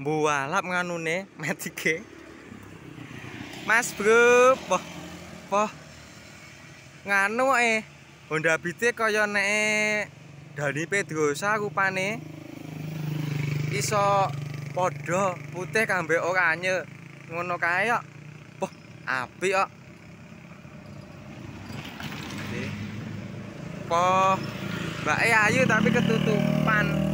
mbualap nganune metike Mas Bro poh poh nganu e Honda BT kaya nek Dani Pedrosa rupane iso padha putih kambe oranye ngono kae kok poh apik kok poh mbake ayu tapi ketutupan